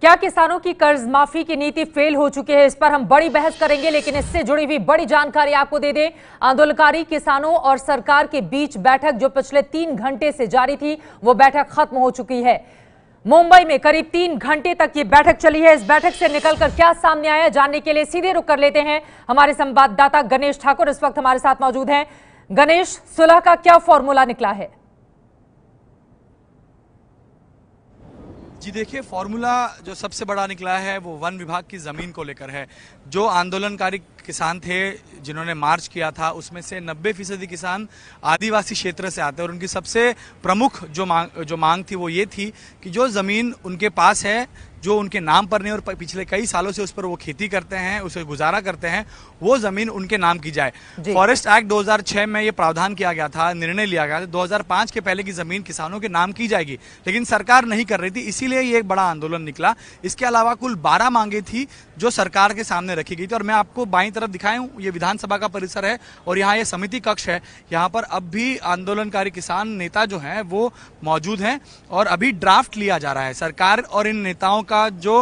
क्या किसानों की कर्ज माफी की नीति फेल हो चुकी है इस पर हम बड़ी बहस करेंगे लेकिन इससे जुड़ी हुई बड़ी जानकारी आपको दे दें आंदोलनकारी किसानों और सरकार के बीच बैठक जो पिछले तीन घंटे से जारी थी वो बैठक खत्म हो चुकी है मुंबई में करीब तीन घंटे तक ये बैठक चली है इस बैठक से निकलकर क्या सामने आया जानने के लिए सीधे रुक कर लेते हैं हमारे संवाददाता गणेश ठाकुर इस वक्त हमारे साथ मौजूद हैं गणेश सुलह का क्या फॉर्मूला निकला है जी देखिए फॉर्मूला जो सबसे बड़ा निकला है वो वन विभाग की ज़मीन को लेकर है जो आंदोलनकारी किसान थे जिन्होंने मार्च किया था उसमें से 90 फीसदी किसान आदिवासी क्षेत्र से आते और उनकी सबसे प्रमुख जो मांग जो मांग थी वो ये थी कि जो ज़मीन उनके पास है जो उनके नाम पर नहीं और पिछले कई सालों से उस पर वो खेती करते हैं उसे गुजारा करते हैं वो जमीन उनके नाम की जाए फॉरेस्ट एक्ट 2006 में ये प्रावधान किया गया था निर्णय लिया गया था 2005 के पहले की जमीन किसानों के नाम की जाएगी लेकिन सरकार नहीं कर रही थी इसीलिए ये एक बड़ा आंदोलन निकला इसके अलावा कुल बारह मांगे थी जो सरकार के सामने रखी गई थी और मैं आपको बाई दाई तरफ दिखाए हूँ ये विधानसभा का परिसर है और यहाँ ये समिति कक्ष है यहाँ पर अब भी आंदोलनकारी किसान नेता जो हैं वो मौजूद हैं और अभी ड्राफ्ट लिया जा रहा है सरकार और इन नेताओं का जो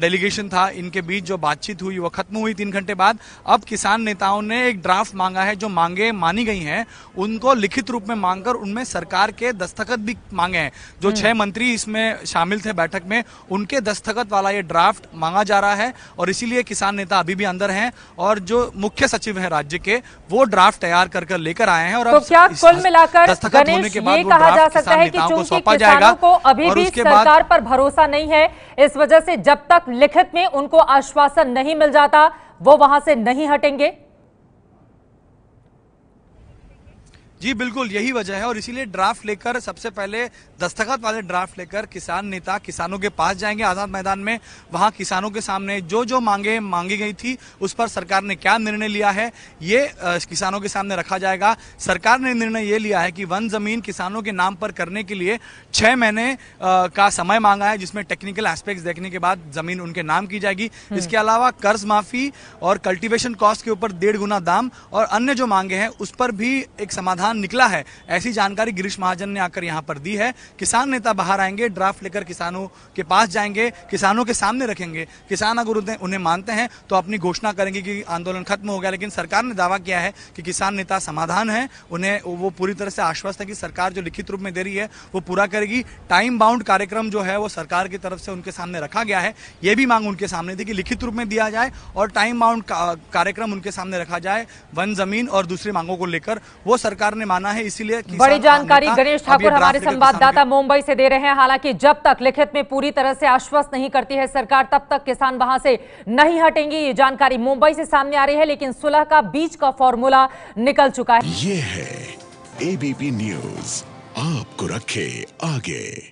डेलीगेशन था इनके बीच जो बातचीत हुई वो खत्म हुई तीन घंटे बाद अब किसान नेताओं ने एक ड्राफ्ट मांगा है जो मांगे मानी गई हैं उनको लिखित रूप में मांगकर उनमें सरकार के दस्तखत भी मांगे हैं जो हम्म। छह मंत्री इसमें शामिल थे बैठक में उनके दस्तखत वाला ये ड्राफ्ट मांगा जा रहा है और इसीलिए किसान नेता अभी भी अंदर हैं और जो मुख्य सचिव है राज्य के वो ड्राफ्ट तैयार कर कर लेकर आए हैं और तो क्या कुल मिलाकर होने के बाद कहा जा सकता है कि सौंपा जाएगा को अभी भी सरकार पर भरोसा नहीं है इस वजह से जब तक लिखित में उनको आश्वासन नहीं मिल जाता वो वहां से नहीं हटेंगे जी बिल्कुल यही वजह है और इसीलिए ड्राफ्ट लेकर सबसे पहले दस्तखत वाले ड्राफ्ट लेकर किसान नेता किसानों के पास जाएंगे आजाद मैदान में वहां किसानों के सामने जो जो मांगे मांगी गई थी उस पर सरकार ने क्या निर्णय लिया है ये किसानों के सामने रखा जाएगा सरकार ने निर्णय ये लिया है कि वन जमीन किसानों के नाम पर करने के लिए छह महीने का समय मांगा है जिसमें टेक्निकल एस्पेक्ट देखने के बाद जमीन उनके नाम की जाएगी हम्म। इसके अलावा कर्ज माफी और कल्टिवेशन कॉस्ट के ऊपर डेढ़ गुना दाम और अन्य जो मांगे हैं उस पर भी एक समाधान संविधान निकला है ऐसी जानकारी गिरीश महाजन ने आकर यहाँ पर दी है किसान नेता बाहर आएंगे ड्राफ्ट लेकर किसानों के पास जाएंगे किसानों के सामने रखेंगे किसान अगर उन्हें मानते हैं तो अपनी घोषणा करेंगे कि आंदोलन खत्म हो गया लेकिन सरकार ने दावा किया है कि किसान नेता समाधान है उन्हें वो पूरी तरह से आश्वस्त है कि सरकार जो लिखित रूप में दे रही है वो पूरा करेगी टाइम बाउंड कार्यक्रम जो है वो सरकार की तरफ से उनके सामने रखा गया है ये भी मांग उनके सामने थी कि लिखित रूप में दिया जाए और टाइम बाउंड कार्यक्रम उनके सामने रखा जाए वन जमीन और दूसरी मांगों को लेकर वो सरकार ने माना है इसीलिए बड़ी जानकारी गणेश ठाकुर हमारे संवाददाता मुंबई से दे रहे हैं हालांकि जब तक लिखित में पूरी तरह से आश्वस्त नहीं करती है सरकार तब तक किसान वहां से नहीं हटेंगी ये जानकारी मुंबई से सामने आ रही है लेकिन सुलह का बीच का फॉर्मूला निकल चुका है ये है एबीपी न्यूज आपको रखे आगे